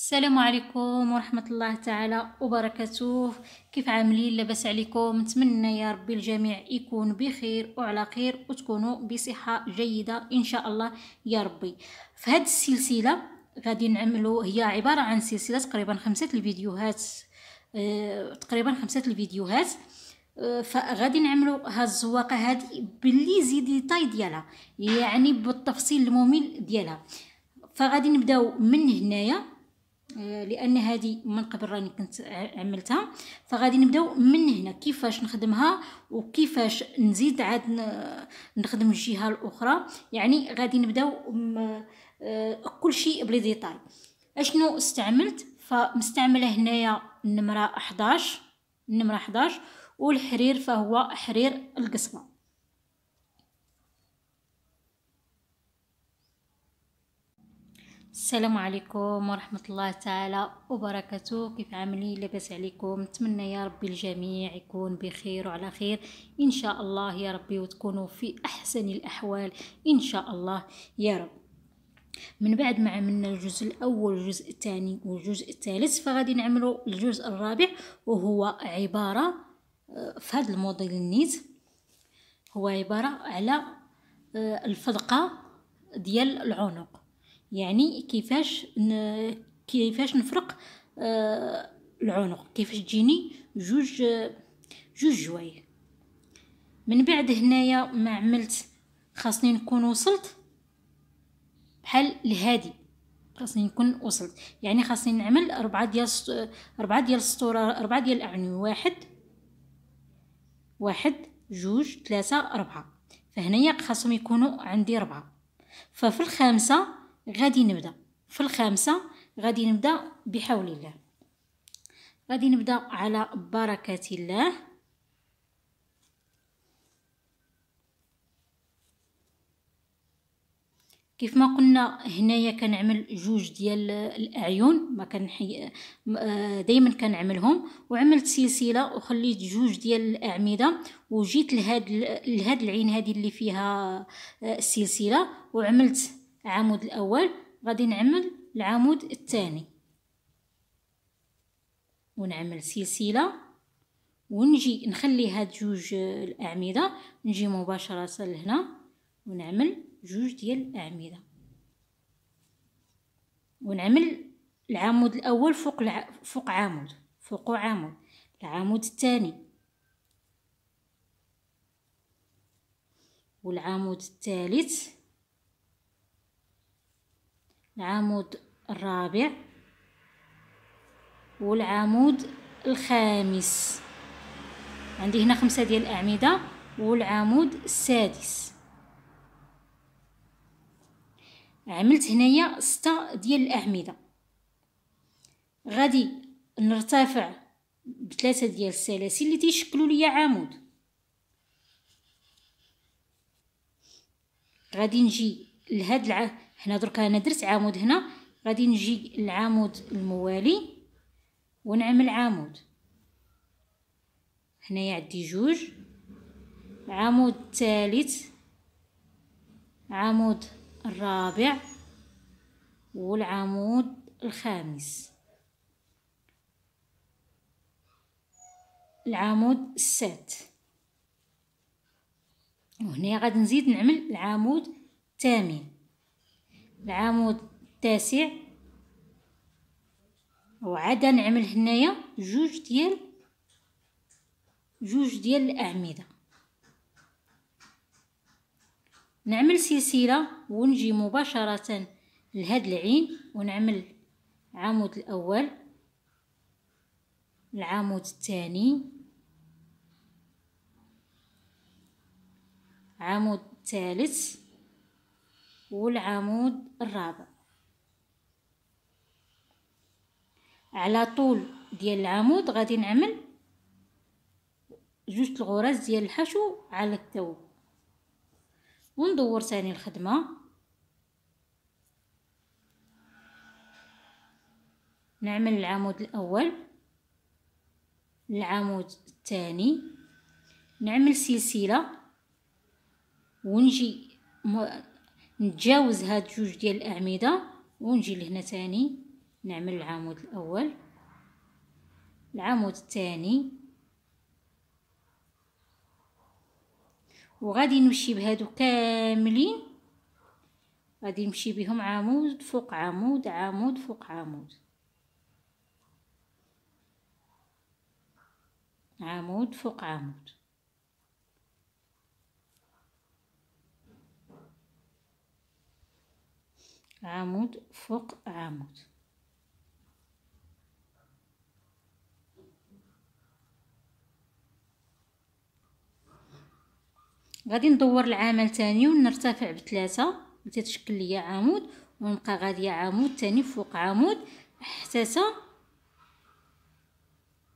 السلام عليكم ورحمة الله تعالى وبركاته كيف عاملين لاباس عليكم نتمنى يا ربي الجميع يكون بخير وعلى خير وتكونوا بصحة جيدة إن شاء الله يا ربي في هذه السلسلة غادي نعملوا هي عبارة عن سلسلة تقريبا خمسة الفيديوهات اه تقريبا خمسة الفيديوهات آه، فغادي نعملوا هاد الزواقه هادي باللي زيد ديتاي ديالها يعني بالتفصيل الممل ديالها فغادي نبداو من هنايا آه، لان هذه من قبل راني كنت عملتها فغادي نبداو من هنا كيفاش نخدمها وكيفاش نزيد عاد نخدم الجهه الاخرى يعني غادي نبداو آه، كل شيء بلي ديتاي اشنو استعملت فمستعمله هنايا النمره 11 النمره 11 والحرير فهو حرير القصبه السلام عليكم ورحمة الله تعالى وبركاته كيف عاملين لاباس عليكم نتمنى يا ربي الجميع يكون بخير وعلى خير إن شاء الله يا ربي وتكونوا في أحسن الأحوال إن شاء الله يا رب من بعد ما عملنا الجزء الأول والجزء الثاني والجزء الثالث فغادي نعملوا الجزء الرابع وهو عبارة آه، في هذا الموديل النيت هو عبارة على آه، الفضقة ديال العنق يعني كيفاش ن... كيفاش نفرق آه العنق كيفاش تجيني جوج جوج جوايه من بعد هنايا ما عملت خاصني نكون وصلت بحال لهادي خاصني نكون وصلت يعني خاصني نعمل أربعة ديال أربعة ديال السطور أربعة ديال الأعني واحد واحد جوج ثلاثة أربعة فهنايا خاصهم يكونوا عندي أربعة ففي الخامسة غادي نبدا في الخامسه غادي نبدا بحول الله غادي نبدا على بركه الله كيف ما قلنا هنايا كنعمل جوج ديال الاعيون ما كنحي آه، دائما كنعملهم وعملت سلسله وخليت جوج ديال الاعمده وجيت لهاد لهاد العين هذه اللي فيها آه، السلسله وعملت العمود الأول غادي نعمل العمود الثاني ونعمل سلسلة ونجي نخلي هاد جوج الأعمدة نجي مباشرة لهنا ونعمل جوج ديال الأعمدة ونعمل العمود الأول فوق الع... فوق عمود فوق عمود العمود الثاني والعمود الثالث العمود الرابع والعمود الخامس عندي هنا خمسة ديال الأعمدة والعمود السادس عملت هنايا ستة ديال الأعمدة غادي نرتفع بثلاثة ديال السلاسل اللي تيشكلوا لي عمود غادي نجي لهاد الع... هنا درك انا درت عمود هنا غادي نجي العمود الموالي ونعمل عمود هنايا عندي جوج العمود الثالث عمود الرابع والعمود الخامس العمود السادس وهنا غادي نزيد نعمل العمود الثامن العمود التاسع وعاد نعمل هنايا جوج ديال جوج ديال الاعمده نعمل سلسله ونجي مباشره لهاد العين ونعمل العمود الاول العمود الثاني عمود الثالث والعمود الرابع على طول ديال العمود غادي نعمل جوج الغرز ديال الحشو على الثوب وندور ثاني الخدمه نعمل العمود الاول العمود الثاني نعمل سلسله ونجي نتجاوز هاد جوج ديال الاعمده ونجي لهنا تاني نعمل العمود الاول العمود الثاني وغادي نمشي بهادو كاملين غادي نمشي بهم عمود فوق عمود عمود فوق عمود عمود فوق عمود عمود فوق عمود غادي ندور العمل تاني ونرتفع بثلاثة تتشكل ليا عمود ونبقى غادية عمود تاني فوق عمود حتى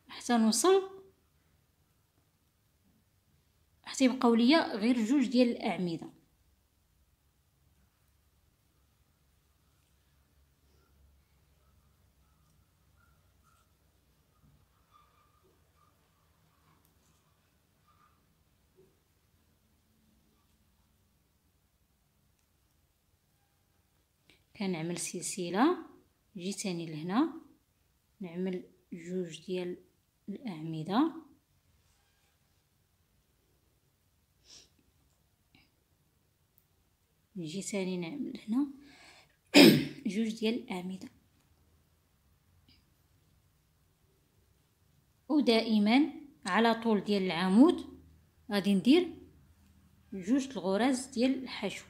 حتى نوصل حتى يبقاو ليا غير جوج ديال الاعمده كنعمل سلسله نجي ثاني لهنا نعمل جوج ديال الاعمده نجي ثاني نعمل هنا جوج ديال الاعمده ودائما على طول ديال العمود غادي ندير جوج الغرز ديال الحشو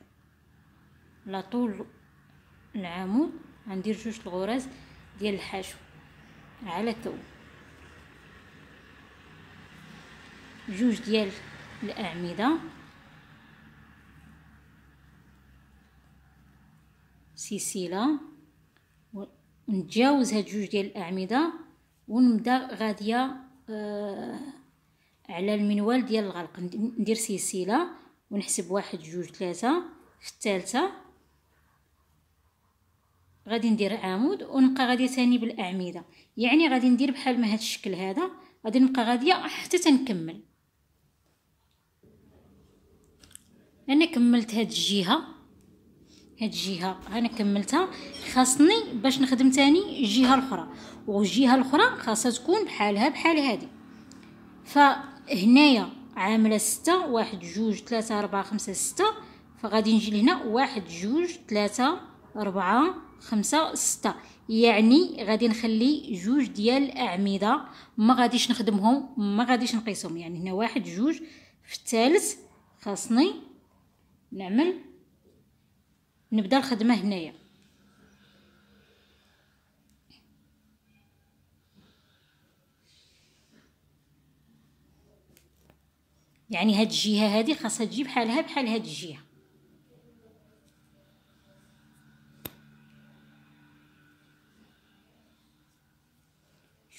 على طول نعامو غندير جوج الغراز ديال الحشو على تو جوج ديال الاعمده سلسله ونتجاوز هاد جوج ديال الاعمده ونبدا غاديه آه على المنوال ديال الغلق ندير سلسله ونحسب واحد جوج ثلاثه في الثالثه غادي ندير عمود ونبقى غادي ثاني بالاعمده يعني غادي ندير بحال ما هذا الشكل هذا غادي نبقى غاديه حتى تنكمل انا كملت هاد الجهه هاد الجهه انا كملتها خاصني باش نخدم تاني الجهه الاخرى والجهه الاخرى خاصها تكون بحالها بحال هادي فهنايا عامله ستة واحد جوج ثلاثة أربعة خمسة ستة فغادي نجي لهنا واحد جوج ثلاثة أربعة خمسة ستة يعني غادي نخلي جوج ديال الأعمدة ما غاديش نخدمهم ما غاديش نقيسهم يعني هنا واحد جوج في الثالث خاصني نعمل نبدا الخدمة هنايا يعني هاد الجهة هادي خاصها تجي بحالها بحال هاد الجهة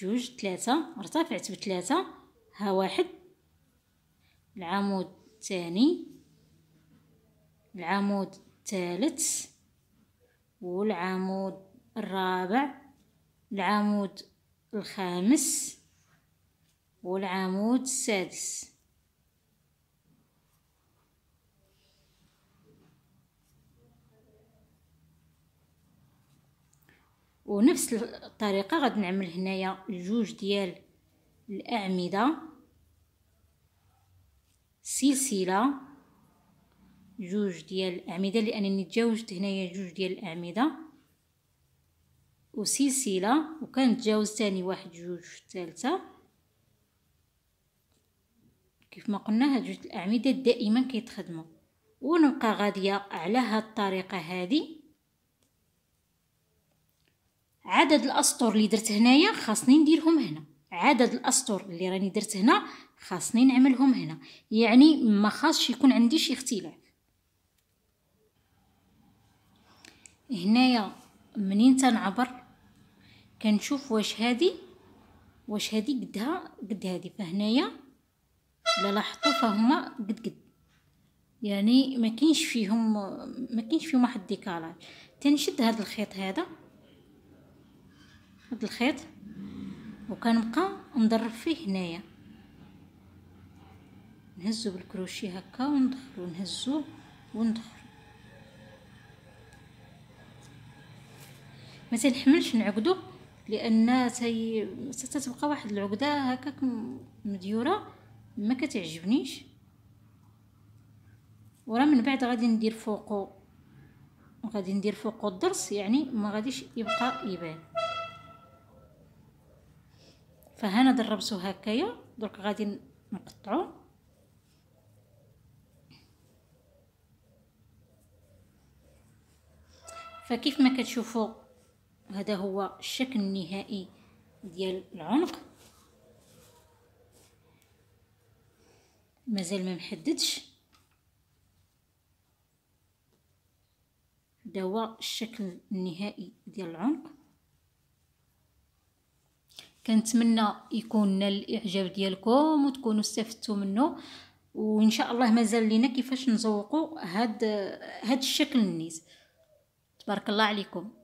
جوج ثلاثة ارتفعت بثلاثة ها واحد العمود الثاني العمود الثالث والعمود الرابع العمود الخامس والعمود السادس ونفس الطريقه غادي نعمل هنايا جوج ديال الاعمده سلسله جوج ديال الاعمده لانني تجاوزت هنايا جوج ديال الاعمده وسلسله وكنتجاوز ثاني واحد جوج ثالثه كيف ما قلنا هاد جوج الاعمده دائما كيتخدموا ونبقى غاديه على هاد الطريقه هذه عدد الاسطر اللي درت هنايا خاصني نديرهم هنا عدد الاسطر اللي راني درت هنا خاصني نعملهم هنا يعني ما خاصش يكون عندي شي اختلاف هنايا منين تنعبر كنشوف واش هادي واش هادي قدها قد هادي فهنايا لا لاحظتوا فهما قد قد يعني ما كاينش فيهم ما كاينش فيهم واحد الديكالاج تنشد هذا الخيط هذا هاد الخيط وكنبقى نضرب فيه هنايا نهزو بالكروشيه هكا وندخلو نهزو وندخلو ما تنحملش نعقدو لان تي تتبقى واحد العقده هكاك مديوره ما كتعجبنيش ورا من بعد غادي ندير فوقو غادي ندير فوقو الضرس يعني ما غاديش يبقى يبان فهنا دربسو هكايا درك غادي نقطعو فكيف ما كتشوفوا هذا هو الشكل النهائي ديال العنق مازال ما محددش هذا هو الشكل النهائي ديال العنق كنتمنى يكون نال الاعجاب ديالكم وتكونوا استفدتوا منه وان شاء الله مازال لينا كيفاش نزوقوا هاد هاد الشكل النيت تبارك الله عليكم